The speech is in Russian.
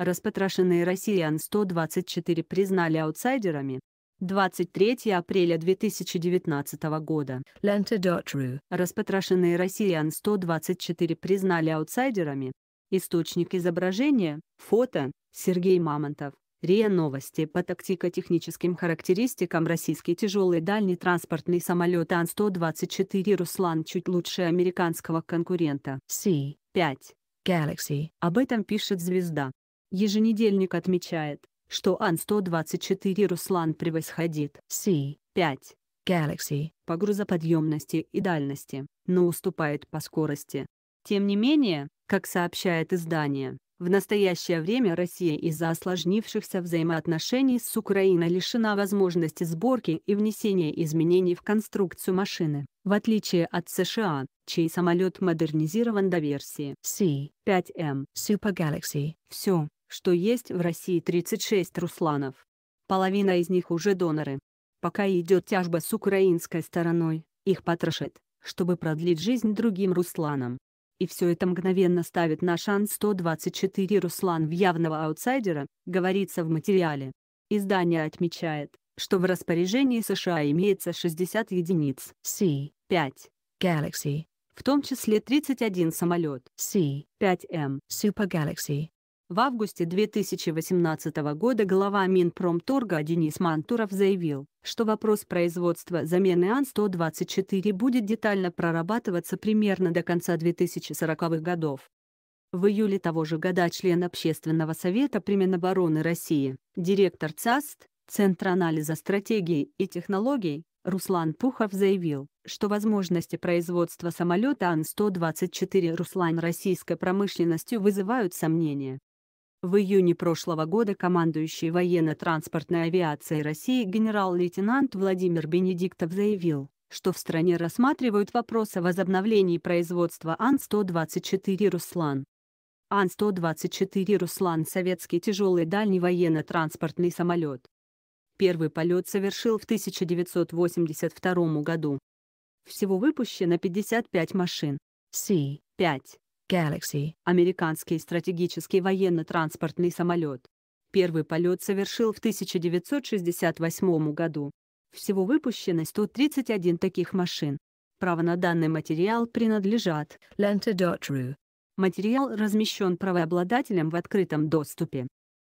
Распотрошенные россиян 124 признали аутсайдерами. 23 апреля 2019 года. Распотрошенные россиян 124 признали аутсайдерами. Источник изображения, фото, Сергей Мамонтов. РИА Новости по тактико-техническим характеристикам российский тяжелый дальний транспортный самолет Ан-124 «Руслан» чуть лучше американского конкурента. c 5. Galaxy. Об этом пишет «Звезда». Еженедельник отмечает, что Ан-124 Руслан превосходит Си-5 Galaxy по грузоподъемности и дальности, но уступает по скорости. Тем не менее, как сообщает издание, в настоящее время Россия из-за осложнившихся взаимоотношений с Украиной лишена возможности сборки и внесения изменений в конструкцию машины, в отличие от США, чей самолет модернизирован до версии C5M Super Galaxy. Все, что есть в России 36 русланов. Половина из них уже доноры. Пока идет тяжба с украинской стороной, их потрошат, чтобы продлить жизнь другим русланам. И все это мгновенно ставит на шанс 124 руслан в явного аутсайдера, говорится в материале. Издание отмечает, что в распоряжении США имеется 60 единиц C-5 Galaxy, в том числе 31 самолет C-5M Super Galaxy в августе 2018 года глава Минпромторга Денис Мантуров заявил, что вопрос производства замены Ан-124 будет детально прорабатываться примерно до конца 2040-х годов. В июле того же года член Общественного совета при Минобороны России, директор ЦАСТ, Центр анализа стратегии и технологий, Руслан Пухов заявил, что возможности производства самолета Ан-124 Руслан российской промышленностью вызывают сомнения. В июне прошлого года командующий военно-транспортной авиацией России генерал-лейтенант Владимир Бенедиктов заявил, что в стране рассматривают вопрос о возобновлении производства Ан-124 «Руслан». Ан-124 «Руслан» — советский тяжелый дальний военно-транспортный самолет. Первый полет совершил в 1982 году. Всего выпущено 55 машин. Си-5. Galaxy — американский стратегический военно-транспортный самолет. Первый полет совершил в 1968 году. Всего выпущено 131 таких машин. Право на данный материал принадлежат Lenta.ru. Материал размещен правообладателем в открытом доступе.